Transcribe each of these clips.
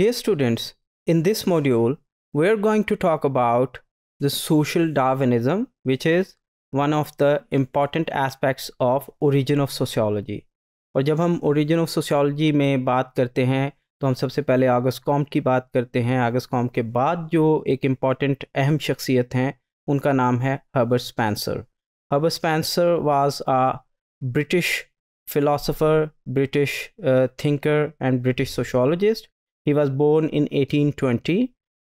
Dear students, in this module, we are going to talk about the social Darwinism, which is one of the important aspects of origin of sociology. और जब हम origin of sociology में बात करते हैं तो हम सबसे पहले August कॉम की बात करते हैं August कॉम के बाद जो एक important अहम शख्सियत हैं उनका नाम है Herbert Spencer. Herbert Spencer was a British philosopher, British uh, thinker and British sociologist. He was born in 1820.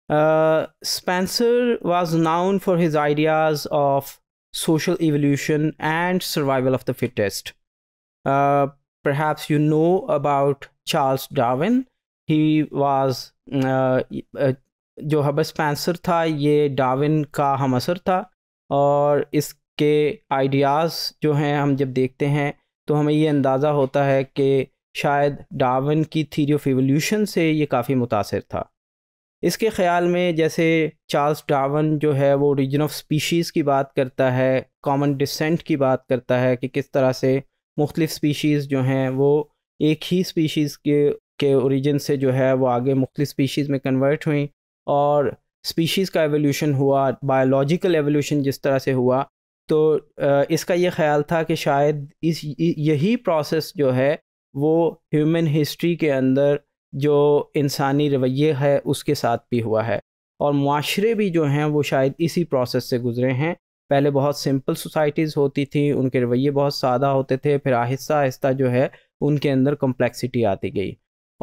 Uh, Spencer was known for his ideas of social evolution and survival of the fittest. Uh, perhaps you know about Charles Darwin. He was uh, spencer tha ye darwin ka hamasar tha aur असर था और इसके ideas जो हैं हम जब देखते हैं तो हमें ये अंदाज़ा होता है कि शायद डावन की थीरी ऑफ एवोल्यूशन से ये काफ़ी मुतासर था इसके ख़्याल में जैसे चार्ल्स डावन जो है वो ओरिजिन ऑफ स्पीशीज़ की बात करता है कॉमन डिसेंट की बात करता है कि किस तरह से मुख्तलिफ़ स्पीशीज़ जो हैं वो एक ही स्पीशीज़ के के ओरिजिन से जो है वो आगे मुख्तलिफ़ स्पीशीज़ में कन्वर्ट हुई और स्पीशीज़ का एवोल्यूशन हुआ बायोलॉजिकल एवोल्यूशन जिस तरह से हुआ तो इसका ये ख्याल था कि शायद इस यही प्रोसेस जो है वो ह्यूमन हिस्ट्री के अंदर जो इंसानी रवैये है उसके साथ भी हुआ है और माशरे भी जो हैं वो शायद इसी प्रोसेस से गुजरे हैं पहले बहुत सिंपल सोसाइटीज़ होती थी उनके रवैये बहुत सादा होते थे फिर आहिस्ता आहिस्ता जो है उनके अंदर कम्प्लेक्सिटी आती गई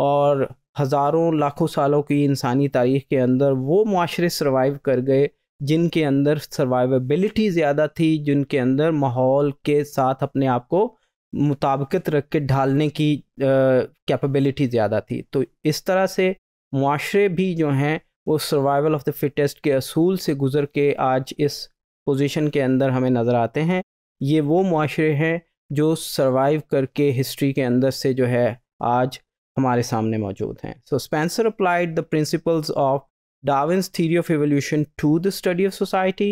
और हज़ारों लाखों सालों की इंसानी तारीख के अंदर वो माशरे सर्वाइव कर गए जिनके अंदर सर्वाइवेबिलिटी ज़्यादा थी जिनके अंदर माहौल के साथ अपने आप को मुताबकत रख के ढालने की कैपेबिलिटी ज़्यादा थी तो इस तरह से माशरे भी जो हैं वो सर्वाइवल ऑफ द फिटेस्ट के असूल से गुज़र के आज इस पोजीशन के अंदर हमें नज़र आते हैं ये वो माशरे हैं जो सर्वाइव करके हिस्ट्री के अंदर से जो है आज हमारे सामने मौजूद हैं so Spencer applied the principles of Darwin's theory of evolution to the study of society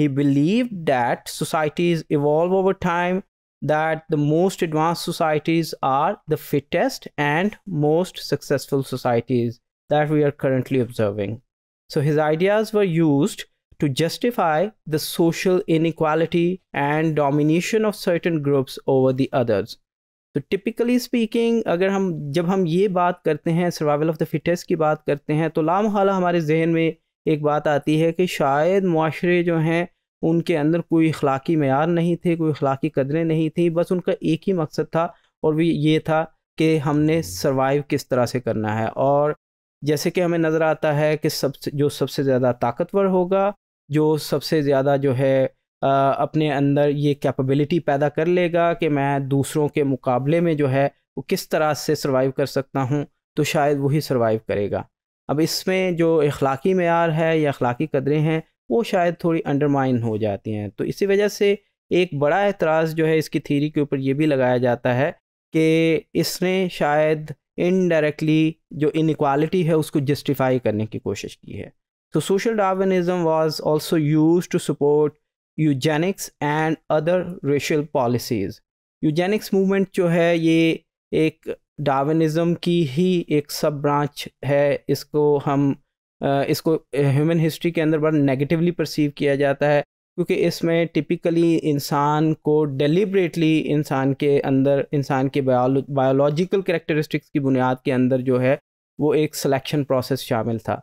he believe that society is evolve over time that the most advanced societies are the fittest and most successful societies that we are currently observing. So his ideas were used to justify the social inequality and domination of certain groups over the others. So typically speaking, अगर हम जब हम ये बात करते हैं survival of the fittest की बात करते हैं तो लामहाला हमारे जहन में एक बात आती है कि शायद माशरे जो हैं उनके अंदर कोई अखलाकी मैार नहीं थे कोई अखलाकी कदरें नहीं थी बस उनका एक ही मकसद था और वो ये था कि हमने सर्वाइव किस तरह से करना है और जैसे कि हमें नज़र आता है कि सबसे जो सबसे ज़्यादा ताकतवर होगा जो सबसे ज़्यादा जो है आ, अपने अंदर ये कैपेबिलिटी पैदा कर लेगा कि मैं दूसरों के मुकाबले में जो है वो किस तरह से सर्वाइव कर सकता हूँ तो शायद वही सर्वाइव करेगा अब इसमें जो अखलाकी मैार है या अखलाकी कदरें हैं वो शायद थोड़ी अंडरमाइन हो जाती हैं तो इसी वजह से एक बड़ा एतराज़ जो है इसकी थीरी के ऊपर ये भी लगाया जाता है कि इसने शायद इनडायरेक्टली जो इनक्वालिटी है उसको जस्टिफाई करने की कोशिश की है तो social Darwinism was also use to support eugenics and other racial policies eugenics movement जो है ये एक डार्विनिज्म की ही एक सब ब्रांच है इसको हम इसको ह्यूमन हिस्ट्री के अंदर बड़ा नेगेटिवली परसीव किया जाता है क्योंकि इसमें टिपिकली इंसान को डेलिब्रेटली इंसान के अंदर इंसान के बायोलॉजिकल करेक्टरिस्टिक्स की बुनियाद के अंदर जो है वो एक सिलेक्शन प्रोसेस शामिल था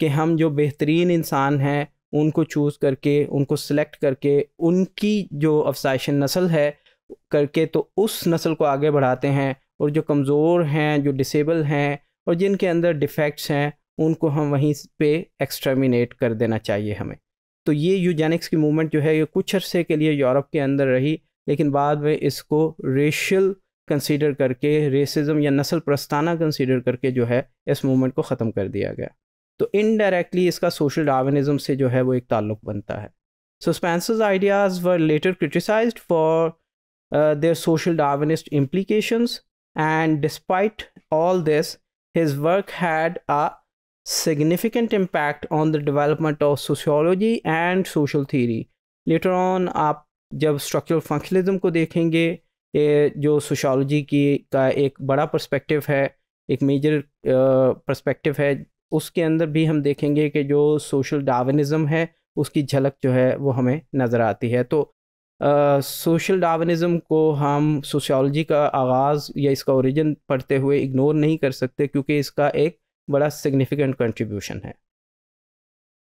कि हम जो बेहतरीन इंसान हैं उनको चूज़ करके उनको सिलेक्ट करके उनकी जो अफसाइशन नस्ल है करके तो उस नस्ल को आगे बढ़ाते हैं और जो कमज़ोर हैं जो डिसेबल हैं और जिनके अंदर डिफेक्ट्स हैं उनको हम वहीं पे एक्सटर्मिनेट कर देना चाहिए हमें तो ये यूजेनिक्स की मूवमेंट जो है ये कुछ अरसे के लिए यूरोप के अंदर रही लेकिन बाद में इसको रेशल कंसीडर करके रेसिज्म या नस्ल प्रस्ताना कंसीडर करके जो है इस मूवमेंट को ख़त्म कर दिया गया तो इनडायरेक्टली इसका सोशल डार्विनिज्म से जो है वो एक ताल्लुक बनता है so ideas were later criticise for their social Darwinist implications, and despite all this his work had a significant impact on the development of sociology and social theory. Later on आप जब structural functionalism को देखेंगे ये जो sociology की का एक बड़ा पर्सपेक्टिव है एक मेजर पर्सपेक्टिव है उसके अंदर भी हम देखेंगे कि जो सोशल डार्विनिज़म है उसकी झलक जो है वो हमें नज़र आती है तो सोशल डार्विनिज़म को हम सोशियोलॉजी का आगाज़ या इसका ओरिजिन पढ़ते हुए इग्नोर नहीं कर सकते क्योंकि इसका एक बड़ा सिग्निफिकेंट कंट्रीब्यूशन है